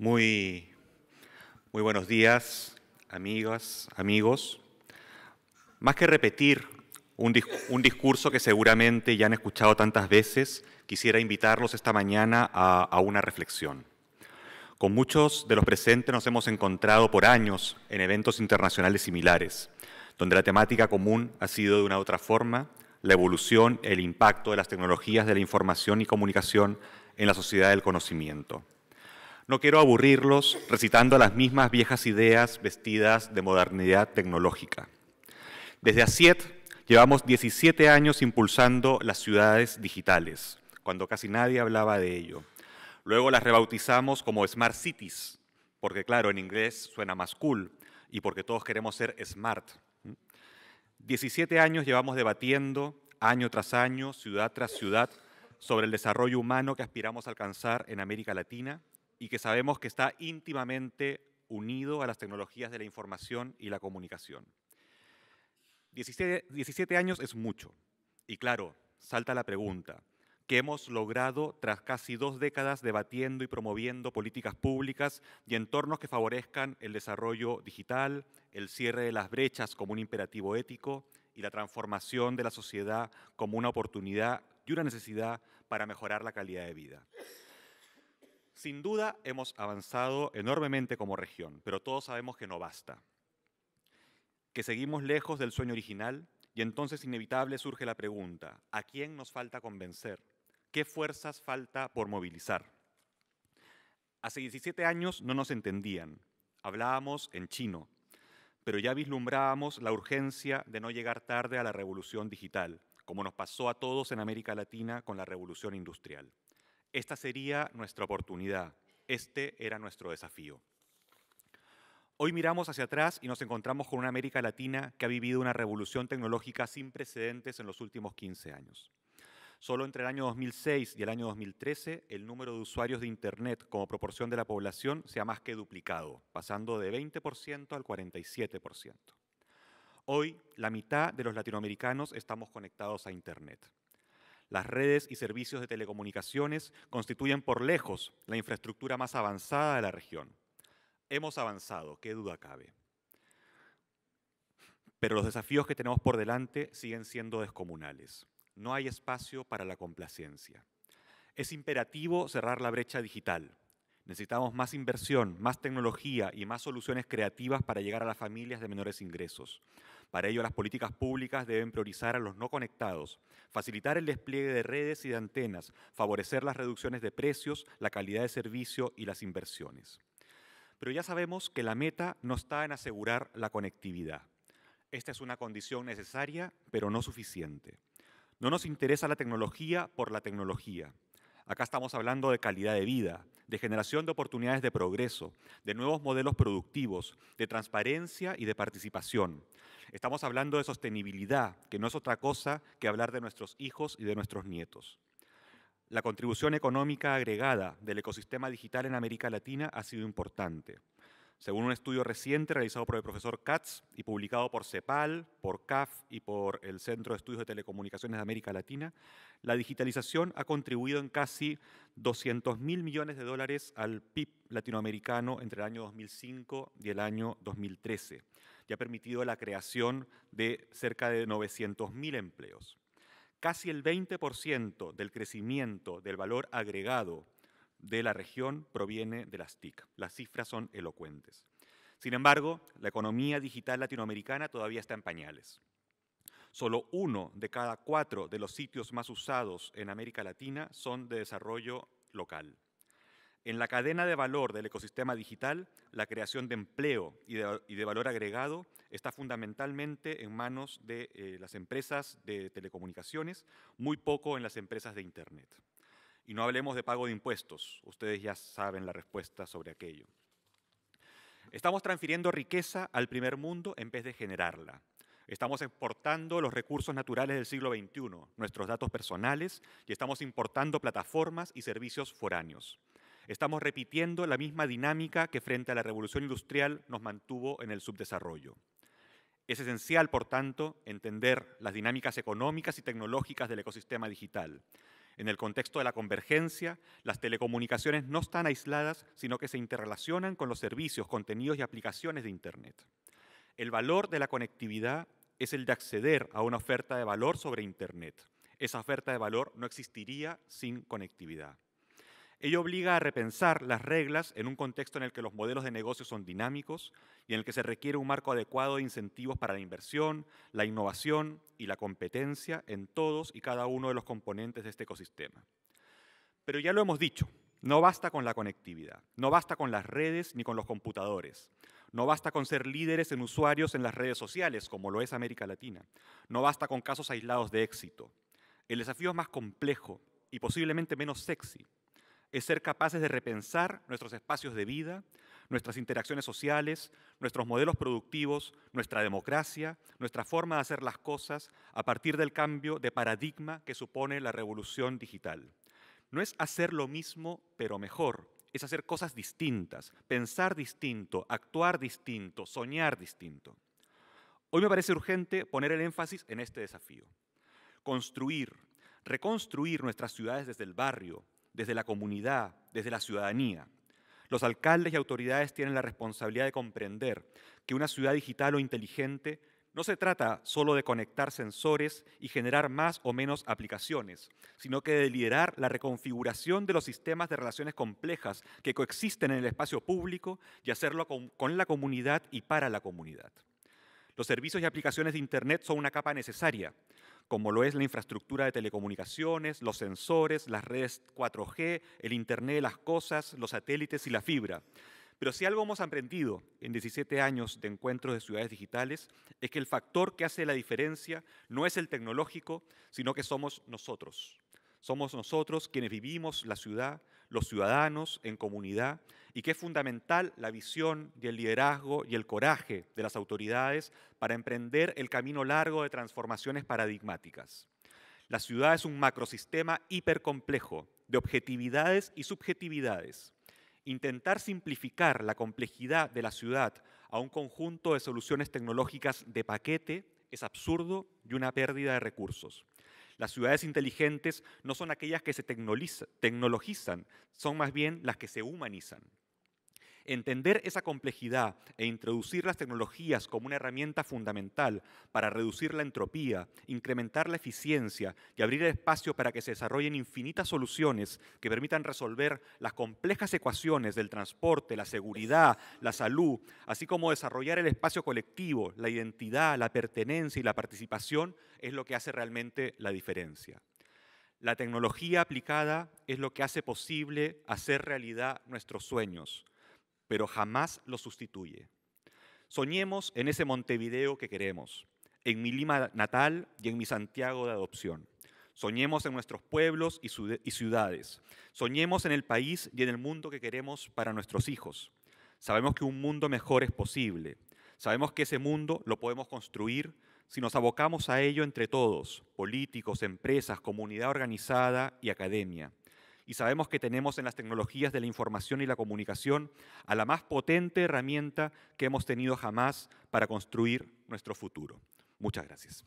Muy, buenos días, amigas, amigos. Más que repetir un, discurso que seguramente ya han escuchado tantas veces, quisiera invitarlos esta mañana a, a una reflexión. Con muchos de los presentes nos hemos encontrado por años en eventos internacionales similares, donde la temática común ha sido de una u otra forma la evolución, el impacto de las tecnologías de la información y comunicación en la sociedad del conocimiento. No quiero aburrirlos recitando las mismas viejas ideas vestidas de modernidad tecnológica. Desde Asiet, llevamos 17 años impulsando las ciudades digitales, cuando casi nadie hablaba de ello. Luego las rebautizamos como Smart Cities, porque claro, en inglés suena más cool y porque todos queremos ser smart. 17 años llevamos debatiendo, año tras año, ciudad tras ciudad, sobre el desarrollo humano que aspiramos a alcanzar en América Latina y que sabemos que está íntimamente unido a las tecnologías de la información y la comunicación. 17, años es mucho. Y claro, salta la pregunta, ¿Qué hemos logrado tras casi dos décadas debatiendo y promoviendo políticas públicas y entornos que favorezcan el desarrollo digital, el cierre de las brechas como un imperativo ético y la transformación de la sociedad como una oportunidad y una necesidad para mejorar la calidad de vida. Sin duda hemos avanzado enormemente como región, pero todos sabemos que no basta, que seguimos lejos del sueño original y entonces inevitable surge la pregunta, ¿a quién nos falta convencer? ¿Qué fuerzas falta por movilizar? Hace 17 años no nos entendían, hablábamos en chino, pero ya vislumbrábamos la urgencia de no llegar tarde a la revolución digital, como nos pasó a todos en América Latina con la revolución industrial. Esta sería nuestra oportunidad, este era nuestro desafío. Hoy miramos hacia atrás y nos encontramos con una América Latina que ha vivido una revolución tecnológica sin precedentes en los últimos 15 años. Solo entre el año 2006 y el año 2013, el número de usuarios de Internet como proporción de la población se ha más que duplicado, pasando de 20% al 47%. Hoy, la mitad de los latinoamericanos estamos conectados a Internet. Las redes y servicios de telecomunicaciones constituyen por lejos la infraestructura más avanzada de la región. Hemos avanzado, qué duda cabe. Pero los desafíos que tenemos por delante siguen siendo descomunales. No hay espacio para la complacencia. Es imperativo cerrar la brecha digital. Necesitamos más inversión, más tecnología y más soluciones creativas para llegar a las familias de menores ingresos. Para ello, las políticas públicas deben priorizar a los no conectados, facilitar el despliegue de redes y de antenas, favorecer las reducciones de precios, la calidad de servicio y las inversiones. Pero ya sabemos que la meta no está en asegurar la conectividad. Esta es una condición necesaria, pero no suficiente. No nos interesa la tecnología por la tecnología. Acá estamos hablando de calidad de vida, de generación de oportunidades de progreso, de nuevos modelos productivos, de transparencia y de participación. Estamos hablando de sostenibilidad, que no es otra cosa que hablar de nuestros hijos y de nuestros nietos. La contribución económica agregada del ecosistema digital en América Latina ha sido importante. Según un estudio reciente realizado por el profesor Katz y publicado por CEPAL, por CAF y por el Centro de Estudios de Telecomunicaciones de América Latina, la digitalización ha contribuido en casi 200 mil millones de dólares al PIB latinoamericano entre el año 2005 y el año 2013 y ha permitido la creación de cerca de 900.000 mil empleos. Casi el 20% del crecimiento del valor agregado de la región proviene de las TIC. Las cifras son elocuentes. Sin embargo, la economía digital latinoamericana todavía está en pañales. Solo uno de cada cuatro de los sitios más usados en América Latina son de desarrollo local. En la cadena de valor del ecosistema digital, la creación de empleo y de, valor agregado está fundamentalmente en manos de eh, las empresas de telecomunicaciones, muy poco en las empresas de Internet. Y no hablemos de pago de impuestos, ustedes ya saben la respuesta sobre aquello. Estamos transfiriendo riqueza al primer mundo en vez de generarla. Estamos exportando los recursos naturales del siglo XXI, nuestros datos personales, y estamos importando plataformas y servicios foráneos. Estamos repitiendo la misma dinámica que frente a la revolución industrial nos mantuvo en el subdesarrollo. Es esencial, por tanto, entender las dinámicas económicas y tecnológicas del ecosistema digital, en el contexto de la convergencia, las telecomunicaciones no están aisladas, sino que se interrelacionan con los servicios, contenidos y aplicaciones de Internet. El valor de la conectividad es el de acceder a una oferta de valor sobre Internet. Esa oferta de valor no existiría sin conectividad. Ello obliga a repensar las reglas en un contexto en el que los modelos de negocio son dinámicos y en el que se requiere un marco adecuado de incentivos para la inversión, la innovación y la competencia en todos y cada uno de los componentes de este ecosistema. Pero ya lo hemos dicho, no basta con la conectividad, no basta con las redes ni con los computadores. No basta con ser líderes en usuarios en las redes sociales, como lo es América Latina. No basta con casos aislados de éxito. El desafío es más complejo y posiblemente menos sexy, es ser capaces de repensar nuestros espacios de vida, nuestras interacciones sociales, nuestros modelos productivos, nuestra democracia, nuestra forma de hacer las cosas a partir del cambio de paradigma que supone la revolución digital. No es hacer lo mismo, pero mejor, es hacer cosas distintas, pensar distinto, actuar distinto, soñar distinto. Hoy me parece urgente poner el énfasis en este desafío. Construir, reconstruir nuestras ciudades desde el barrio, desde la comunidad, desde la ciudadanía. Los alcaldes y autoridades tienen la responsabilidad de comprender que una ciudad digital o inteligente no se trata solo de conectar sensores y generar más o menos aplicaciones, sino que de liderar la reconfiguración de los sistemas de relaciones complejas que coexisten en el espacio público y hacerlo con, con la comunidad y para la comunidad. Los servicios y aplicaciones de Internet son una capa necesaria, como lo es la infraestructura de telecomunicaciones, los sensores, las redes 4G, el Internet de las Cosas, los satélites y la fibra. Pero si algo hemos aprendido en 17 años de encuentros de ciudades digitales es que el factor que hace la diferencia no es el tecnológico, sino que somos nosotros. Somos nosotros quienes vivimos la ciudad, los ciudadanos en comunidad y que es fundamental la visión y el liderazgo y el coraje de las autoridades para emprender el camino largo de transformaciones paradigmáticas. La ciudad es un macrosistema hipercomplejo de objetividades y subjetividades. Intentar simplificar la complejidad de la ciudad a un conjunto de soluciones tecnológicas de paquete es absurdo y una pérdida de recursos. Las ciudades inteligentes no son aquellas que se tecnologizan, son más bien las que se humanizan. Entender esa complejidad e introducir las tecnologías como una herramienta fundamental para reducir la entropía, incrementar la eficiencia y abrir el espacio para que se desarrollen infinitas soluciones que permitan resolver las complejas ecuaciones del transporte, la seguridad, la salud, así como desarrollar el espacio colectivo, la identidad, la pertenencia y la participación es lo que hace realmente la diferencia. La tecnología aplicada es lo que hace posible hacer realidad nuestros sueños, pero jamás lo sustituye. Soñemos en ese Montevideo que queremos, en mi Lima natal y en mi Santiago de adopción. Soñemos en nuestros pueblos y ciudades. Soñemos en el país y en el mundo que queremos para nuestros hijos. Sabemos que un mundo mejor es posible. Sabemos que ese mundo lo podemos construir si nos abocamos a ello entre todos, políticos, empresas, comunidad organizada y academia y sabemos que tenemos en las tecnologías de la información y la comunicación a la más potente herramienta que hemos tenido jamás para construir nuestro futuro. Muchas gracias.